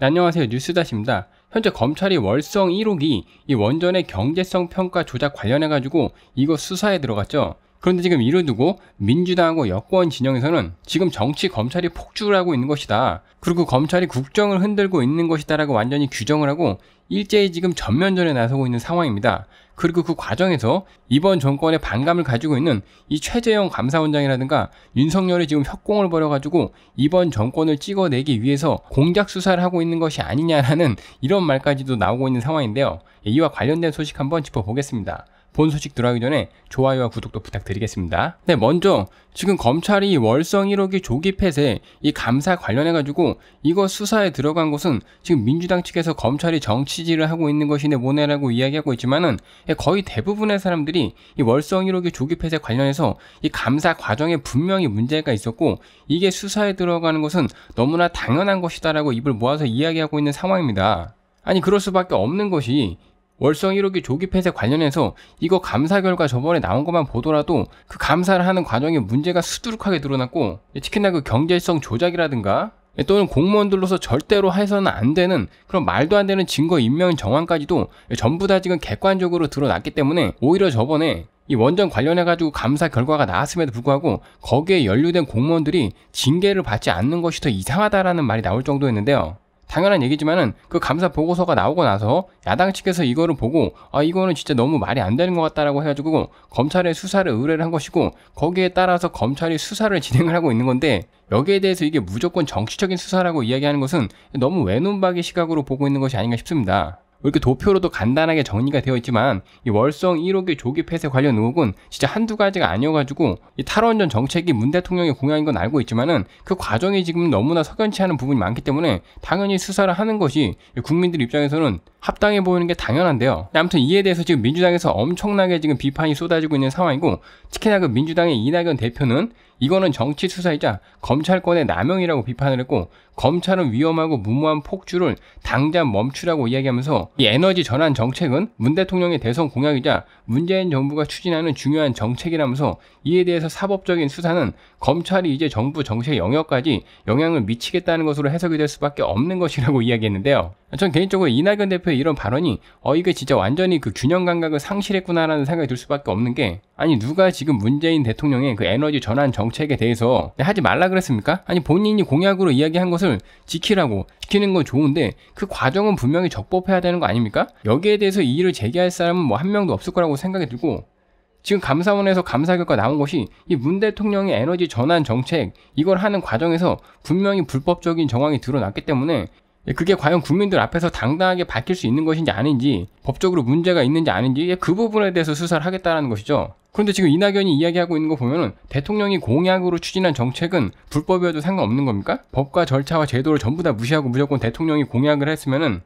네, 안녕하세요. 뉴스다입니다 현재 검찰이 월성 1호기 이 원전의 경제성 평가 조작 관련해 가지고 이거 수사에 들어갔죠. 그런데 지금 이를 두고 민주당하고 여권 진영에서는 지금 정치 검찰이 폭주를 하고 있는 것이다. 그리고 검찰이 국정을 흔들고 있는 것이다라고 완전히 규정을 하고 일제히 지금 전면전에 나서고 있는 상황입니다. 그리고 그 과정에서 이번 정권에 반감을 가지고 있는 이 최재형 감사원장이라든가 윤석열이 지금 협공을 벌여가지고 이번 정권을 찍어내기 위해서 공작 수사를 하고 있는 것이 아니냐라는 이런 말까지도 나오고 있는 상황인데요. 예, 이와 관련된 소식 한번 짚어보겠습니다. 본 소식 들어가기 전에 좋아요와 구독도 부탁드리겠습니다. 네, 먼저 지금 검찰이 월성 1호기 조기 폐쇄 이 감사 관련해가지고 이거 수사에 들어간 것은 지금 민주당 측에서 검찰이 정치질을 하고 있는 것이네 뭐네라고 이야기하고 있지만은 예, 거의 대부분의 사람들이 이 월성 1호기 조기 폐쇄 관련해서 이 감사 과정에 분명히 문제가 있었고 이게 수사에 들어가는 것은 너무나 당연한 것이다라고 입을 모아서 이야기하고 있는 상황입니다. 아니 그럴 수밖에 없는 것이 월성 1호기 조기 폐쇄 관련해서 이거 감사 결과 저번에 나온 것만 보더라도 그 감사를 하는 과정에 문제가 수두룩하게 드러났고 특히나 그 경제성 조작이라든가 또는 공무원들로서 절대로 해서는 안 되는 그런 말도 안 되는 증거 인명 정황까지도 전부 다 지금 객관적으로 드러났기 때문에 오히려 저번에 이 원전 관련해가지고 감사 결과가 나왔음에도 불구하고 거기에 연루된 공무원들이 징계를 받지 않는 것이 더 이상하다라는 말이 나올 정도였는데요. 당연한 얘기지만은 그 감사 보고서가 나오고 나서 야당 측에서 이거를 보고 아 이거는 진짜 너무 말이 안 되는 것 같다라고 해가지고 검찰의 수사를 의뢰를 한 것이고 거기에 따라서 검찰이 수사를 진행을 하고 있는 건데 여기에 대해서 이게 무조건 정치적인 수사라고 이야기하는 것은 너무 외눈박이 시각으로 보고 있는 것이 아닌가 싶습니다. 뭐 이렇게 도표로도 간단하게 정리가 되어 있지만 이 월성 1호기 조기 폐쇄 관련 의혹은 진짜 한두 가지가 아니어가지고 이 탈원전 정책이 문 대통령의 공약인 건 알고 있지만은 그 과정이 지금 너무나 석연치 않은 부분이 많기 때문에 당연히 수사를 하는 것이 국민들 입장에서는 합당해 보이는 게 당연한데요. 아무튼 이에 대해서 지금 민주당에서 엄청나게 지금 비판이 쏟아지고 있는 상황이고 특히나 그 민주당의 이낙연 대표는 이거는 정치 수사이자 검찰권의 남용이라고 비판을 했고 검찰은 위험하고 무모한 폭주를 당장 멈추라고 이야기하면서 이 에너지 전환 정책은 문 대통령의 대선 공약이자 문재인 정부가 추진하는 중요한 정책이라면서 이에 대해서 사법적인 수사는 검찰이 이제 정부 정책 영역까지 영향을 미치겠다는 것으로 해석이 될 수밖에 없는 것이라고 이야기했는데요. 전 개인적으로 이낙연 대표의 이런 발언이 어 이게 진짜 완전히 그 균형 감각을 상실했구나라는 생각이 들 수밖에 없는 게 아니 누가 지금 문재인 대통령의 그 에너지 전환 정책 정책에 대해서 네, 하지 말라 그랬습니까? 아니 본인이 공약으로 이야기한 것을 지키라고 지키는 건 좋은데 그 과정은 분명히 적법해야 되는 거 아닙니까? 여기에 대해서 이의를 제기할 사람은 뭐 한 명도 없을 거라고 생각이 들고 지금 감사원에서 감사 결과 나온 것이 이 문 대통령의 에너지 전환 정책 이걸 하는 과정에서 분명히 불법적인 정황이 드러났기 때문에 예, 그게 과연 국민들 앞에서 당당하게 밝힐 수 있는 것인지 아닌지 법적으로 문제가 있는지 아닌지 예, 그 부분에 대해서 수사를 하겠다는 것이죠. 그런데 지금 이낙연이 이야기하고 있는 거 보면은 대통령이 공약으로 추진한 정책은 불법이어도 상관없는 겁니까? 법과 절차와 제도를 전부 다 무시하고 무조건 대통령이 공약을 했으면은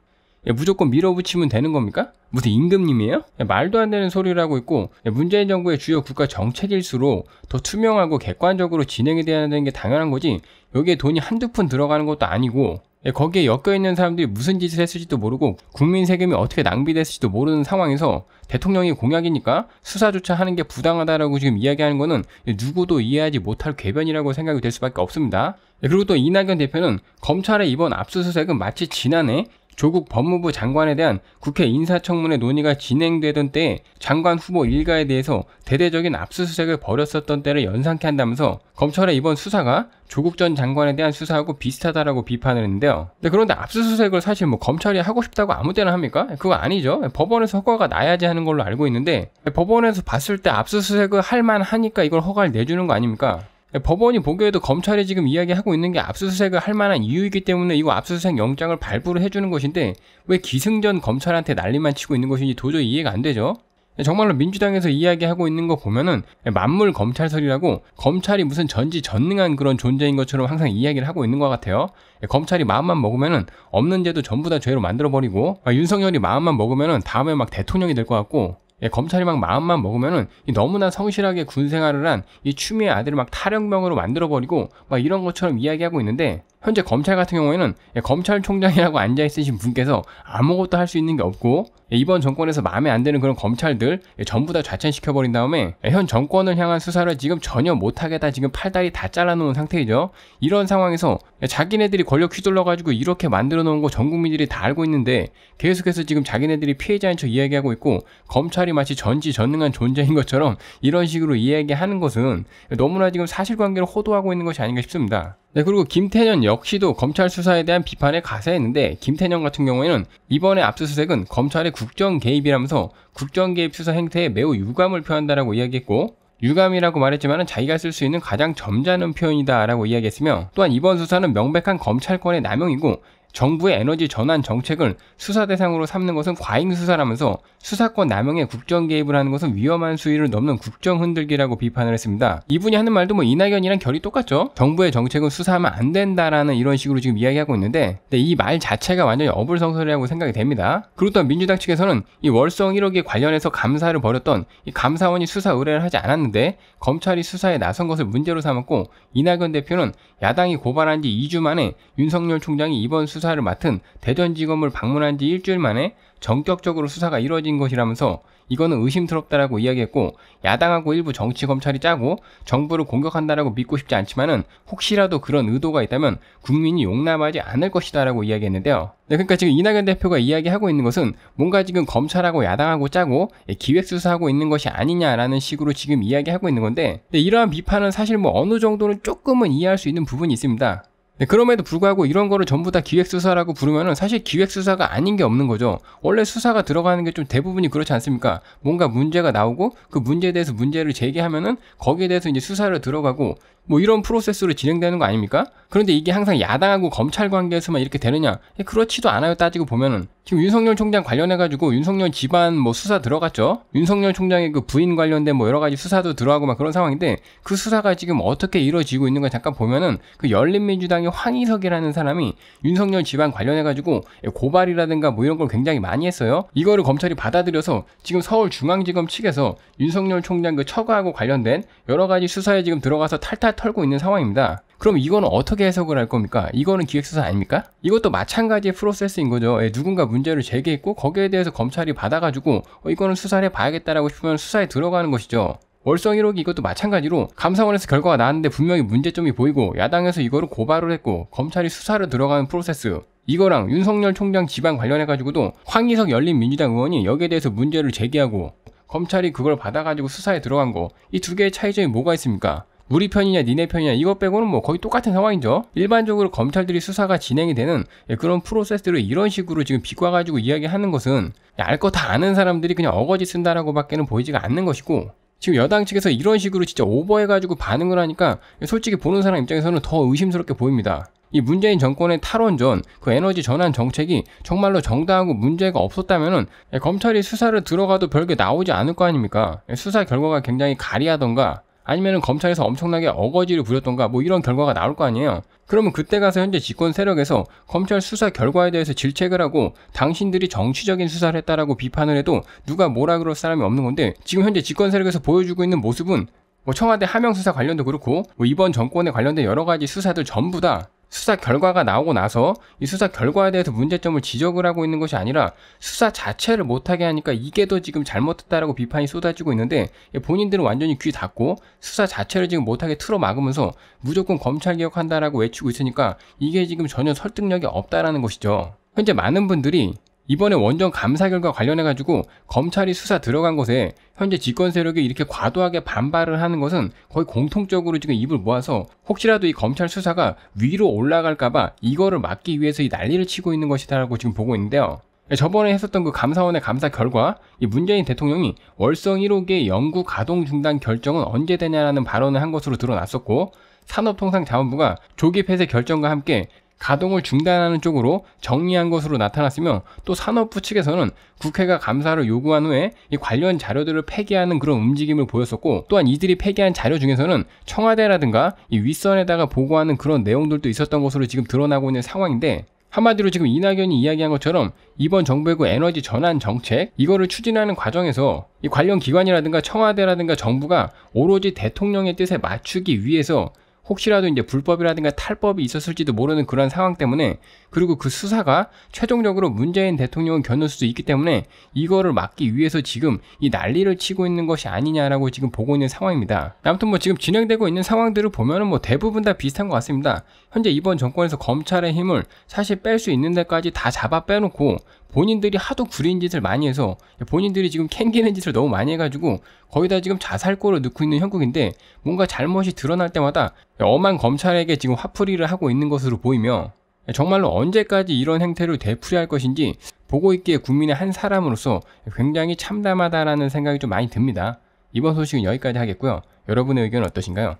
야, 예, 무조건 밀어붙이면 되는 겁니까? 무슨 임금님이에요? 야, 말도 안 되는 소리를 하고 있고 야, 문재인 정부의 주요 국가 정책일수록 더 투명하고 객관적으로 진행이 돼야 되는 게 당연한 거지 여기에 돈이 한두 푼 들어가는 것도 아니고 예, 거기에 엮여 있는 사람들이 무슨 짓을 했을지도 모르고 국민 세금이 어떻게 낭비됐을지도 모르는 상황에서 대통령이 공약이니까 수사조차 하는 게 부당하다라고 지금 이야기하는 거는 누구도 이해하지 못할 궤변이라고 생각이 될 수밖에 없습니다. 예, 그리고 또 이낙연 대표는 검찰의 이번 압수수색은 마치 지난해 조국 법무부 장관에 대한 국회 인사청문회 논의가 진행되던 때 장관 후보 일가에 대해서 대대적인 압수수색을 벌였었던 때를 연상케 한다면서 검찰의 이번 수사가 조국 전 장관에 대한 수사하고 비슷하다라고 비판을 했는데요. 네, 그런데 압수수색을 사실 뭐 검찰이 하고 싶다고 아무 때나 합니까? 그거 아니죠. 법원에서 허가가 나야지 하는 걸로 알고 있는데 법원에서 봤을 때 압수수색을 할 만하니까 이걸 허가를 내주는 거 아닙니까? 예, 법원이 보기에도 검찰이 지금 이야기하고 있는 게 압수수색을 할 만한 이유이기 때문에 이거 압수수색 영장을 발부를 해주는 것인데 왜 기승전 검찰한테 난리만 치고 있는 것인지 도저히 이해가 안 되죠. 예, 정말로 민주당에서 이야기하고 있는 거 보면은 예, 만물 검찰설이라고 검찰이 무슨 전지전능한 그런 존재인 것처럼 항상 이야기를 하고 있는 것 같아요. 검찰이 마음만 먹으면은 없는 죄도 전부 다 죄로 만들어 버리고 아, 윤석열이 마음만 먹으면은 다음에 막 대통령이 될 것 같고 예, 검찰이 막 마음만 먹으면은 너무나 성실하게 군 생활을 한 이 추미애 아들을 막 탈영병으로 만들어버리고 막 이런 것처럼 이야기하고 있는데 현재 검찰 같은 경우에는 예, 검찰총장이라고 앉아있으신 분께서 아무것도 할 수 있는 게 없고 이번 정권에서 마음에 안 드는 그런 검찰들 예, 전부 다 좌천시켜 버린 다음에 예, 현 정권을 향한 수사를 지금 전혀 못하겠다 지금 팔다리 다 잘라놓은 상태이죠. 이런 상황에서 예, 자기네들이 권력 휘둘러 가지고 이렇게 만들어 놓은 거 전 국민들이 다 알고 있는데 계속해서 지금 자기네들이 피해자인 척 이야기하고 있고 검찰이 마치 전지전능한 존재인 것처럼 이런 식으로 이야기하는 것은 너무나 지금 사실관계를 호도하고 있는 것이 아닌가 싶습니다. 네, 그리고 김태년 역시도 검찰 수사에 대한 비판에 가세했는데 김태년 같은 경우에는 이번에 압수수색은 검찰의 국정 개입이라면서 국정 개입 수사 행태에 매우 유감을 표한다라고 이야기했고 유감이라고 말했지만 자기가 쓸 수 있는 가장 점잖은 표현이다라고 이야기했으며 또한 이번 수사는 명백한 검찰권의 남용이고 정부의 에너지 전환 정책을 수사 대상으로 삼는 것은 과잉 수사라면서 수사권 남용에 국정 개입을 하는 것은 위험한 수위를 넘는 국정 흔들기라고 비판을 했습니다. 이분이 하는 말도 뭐 이낙연이랑 결이 똑같죠? 정부의 정책은 수사하면 안 된다라는 이런 식으로 지금 이야기하고 있는데 이 말 자체가 완전히 어불성설이라고 생각이 됩니다. 그렇다 민주당 측에서는 이 월성 1억에 관련해서 감사를 벌였던 이 감사원이 수사 의뢰를 하지 않았는데 검찰이 수사에 나선 것을 문제로 삼았고 이낙연 대표는 야당이 고발한 지 2주 만에 윤석열 총장이 이번 수사 수사를 맡은 대전지검을 방문한 지 일주일 만에 전격적으로 수사가 이루어진 것이라면서 이거는 의심스럽다라고 이야기했고 야당하고 일부 정치 검찰이 짜고 정부를 공격한다라고 믿고 싶지 않지만은 혹시라도 그런 의도가 있다면 국민이 용납하지 않을 것이다라고 이야기했는데요. 네, 그러니까 지금 이낙연 대표가 이야기하고 있는 것은 뭔가 지금 검찰하고 야당하고 짜고 예, 기획 수사하고 있는 것이 아니냐라는 식으로 지금 이야기하고 있는 건데 네, 이러한 비판은 사실 뭐 어느 정도는 조금은 이해할 수 있는 부분이 있습니다. 네, 그럼에도 불구하고 이런 거를 전부 다 기획수사라고 부르면 사실 기획수사가 아닌 게 없는 거죠. 원래 수사가 들어가는 게 좀 대부분이 그렇지 않습니까? 뭔가 문제가 나오고 그 문제에 대해서 문제를 제기하면은 거기에 대해서 이제 수사를 들어가고 뭐 이런 프로세스로 진행되는 거 아닙니까? 그런데 이게 항상 야당하고 검찰 관계에서만 이렇게 되느냐? 예, 그렇지도 않아요. 따지고 보면은 지금 윤석열 총장 관련해가지고 윤석열 집안 뭐 수사 들어갔죠? 윤석열 총장의 그 부인 관련된 뭐 여러 가지 수사도 들어가고 막 그런 상황인데 그 수사가 지금 어떻게 이루어지고 있는가 잠깐 보면은 그 열린민주당의 황희석이라는 사람이 윤석열 집안 관련해가지고 예, 고발이라든가 뭐 이런 걸 굉장히 많이 했어요. 이거를 검찰이 받아들여서 지금 서울중앙지검 측에서 윤석열 총장 그 처가하고 관련된 여러 가지 수사에 지금 들어가서 탈탈 털고 있는 상황입니다. 그럼 이거는 어떻게 해석을 할 겁니까? 이거는 기획수사 아닙니까? 이것도 마찬가지의 프로세스인 거죠. 예, 누군가 문제를 제기했고 거기에 대해서 검찰이 받아가지고 어, 이거는 수사를 해봐야겠다라고 싶으면 수사에 들어가는 것이죠. 월성 1호기 이것도 마찬가지로 감사원에서 결과가 나왔는데 분명히 문제점이 보이고 야당에서 이거를 고발을 했고 검찰이 수사를 들어가는 프로세스 이거랑 윤석열 총장 집안 관련해가지고도 황희석 열린민주당 의원이 여기에 대해서 문제를 제기하고 검찰이 그걸 받아가지고 수사에 들어간 거이 두 개의 차이점이 뭐가 있습니까? 우리 편이냐 니네 편이냐 이것 빼고는 뭐 거의 똑같은 상황이죠. 일반적으로 검찰들이 수사가 진행이 되는 예, 그런 프로세스를 이런 식으로 지금 비과 가지고 이야기하는 것은 예, 알거 다 아는 사람들이 그냥 어거지 쓴다라고 밖에는 보이지가 않는 것이고 지금 여당 측에서 이런 식으로 진짜 오버해가지고 반응을 하니까 예, 솔직히 보는 사람 입장에서는 더 의심스럽게 보입니다. 이 문재인 정권의 탈원전, 그 에너지 전환 정책이 정말로 정당하고 문제가 없었다면은 검찰이 수사를 들어가도 별게 나오지 않을 거 아닙니까? 수사 결과가 굉장히 가리하던가 아니면 검찰에서 엄청나게 어거지를 부렸던가 뭐 이런 결과가 나올 거 아니에요. 그러면 그때 가서 현재 집권 세력에서 검찰 수사 결과에 대해서 질책을 하고 당신들이 정치적인 수사를 했다라고 비판을 해도 누가 뭐라 그럴 사람이 없는 건데 지금 현재 집권 세력에서 보여주고 있는 모습은 뭐 청와대 하명 수사 관련도 그렇고 뭐 이번 정권에 관련된 여러 가지 수사들 전부 다 수사 결과가 나오고 나서 이 수사 결과에 대해서 문제점을 지적을 하고 있는 것이 아니라 수사 자체를 못하게 하니까 이게 더 지금 잘못했다라고 비판이 쏟아지고 있는데 예, 본인들은 완전히 귀 닫고 수사 자체를 지금 못하게 틀어 막으면서 무조건 검찰 개혁한다라고 외치고 있으니까 이게 지금 전혀 설득력이 없다라는 것이죠. 현재 많은 분들이 이번에 원전 감사 결과 관련해가지고 검찰이 수사 들어간 것에 현재 집권 세력이 이렇게 과도하게 반발을 하는 것은 거의 공통적으로 지금 입을 모아서 혹시라도 이 검찰 수사가 위로 올라갈까봐 이거를 막기 위해서 이 난리를 치고 있는 것이다라고 지금 보고 있는데요. 예, 저번에 했었던 그 감사원의 감사 결과 이 문재인 대통령이 월성 1호기의 연구 가동 중단 결정은 언제 되냐라는 발언을 한 것으로 드러났었고 산업통상자원부가 조기 폐쇄 결정과 함께 가동을 중단하는 쪽으로 정리한 것으로 나타났으며 또 산업부 측에서는 국회가 감사를 요구한 후에 이 관련 자료들을 폐기하는 그런 움직임을 보였었고 또한 이들이 폐기한 자료 중에서는 청와대라든가 이 윗선에다가 보고하는 그런 내용들도 있었던 것으로 지금 드러나고 있는 상황인데 한마디로 지금 이낙연이 이야기한 것처럼 이번 정부의 그 에너지 전환 정책 이거를 추진하는 과정에서 이 관련 기관이라든가 청와대라든가 정부가 오로지 대통령의 뜻에 맞추기 위해서 혹시라도 이제 불법이라든가 탈법이 있었을지도 모르는 그런 상황 때문에 그리고 그 수사가 최종적으로 문재인 대통령을 겨눌 수도 있기 때문에 이거를 막기 위해서 지금 이 난리를 치고 있는 것이 아니냐라고 지금 보고 있는 상황입니다. 아무튼 뭐 지금 진행되고 있는 상황들을 보면은 뭐 대부분 다 비슷한 것 같습니다. 현재 이번 정권에서 검찰의 힘을 사실 뺄 수 있는 데까지 다 잡아 빼놓고 본인들이 하도 구린 짓을 많이 해서 본인들이 지금 캥기는 짓을 너무 많이 해가지고 거의 다 지금 자살골을 넣고 있는 형국인데 뭔가 잘못이 드러날 때마다 엄한 검찰에게 지금 화풀이를 하고 있는 것으로 보이며 정말로 언제까지 이런 행태를 되풀이할 것인지 보고 있기에 국민의 한 사람으로서 굉장히 참담하다라는 생각이 좀 많이 듭니다. 이번 소식은 여기까지 하겠고요. 여러분의 의견은 어떠신가요?